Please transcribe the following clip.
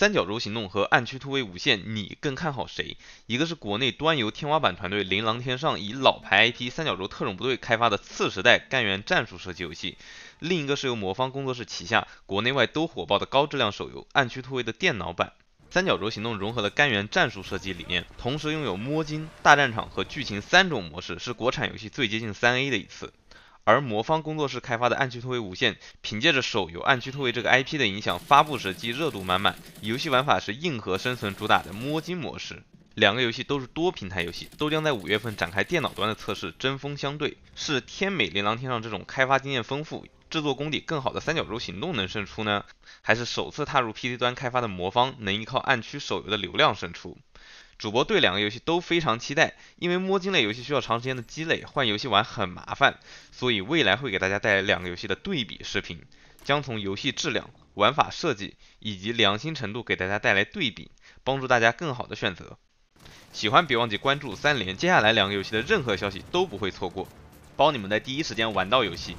《三角洲行动》和《暗区突围》无限，你更看好谁？一个是国内端游天花板团队琳琅天上以老牌 IP《三角洲特种部队》开发的次时代干员战术射击游戏，另一个是由魔方工作室旗下国内外都火爆的高质量手游《暗区突围》的电脑版。《三角洲行动》融合了干员战术设计理念，同时拥有摸金大战场和剧情三种模式，是国产游戏最接近三 A 的一次。而魔方工作室开发的《暗区突围无限》，凭借着手游《暗区突围》这个 IP 的影响，发布时即热度满满。游戏玩法是硬核生存主打的摸金模式。两个游戏都是多平台游戏，都将在五月份展开电脑端的测试。针锋相对，是天美《琳琅天上》这种开发经验丰富、制作功底更好的《三角洲行动》能胜出呢，还是首次踏入 PC 端开发的魔方能依靠《暗区》手游的流量胜出？主播对两个游戏都非常期待，因为摸金类游戏需要长时间的积累，换游戏玩很麻烦，所以未来会给大家带来两个游戏的对比视频，将从游戏质量、玩法设计以及良心程度给大家带来对比，帮助大家更好的选择。喜欢别忘记关注三连，接下来两个游戏的任何消息都不会错过，包你们在第一时间玩到游戏。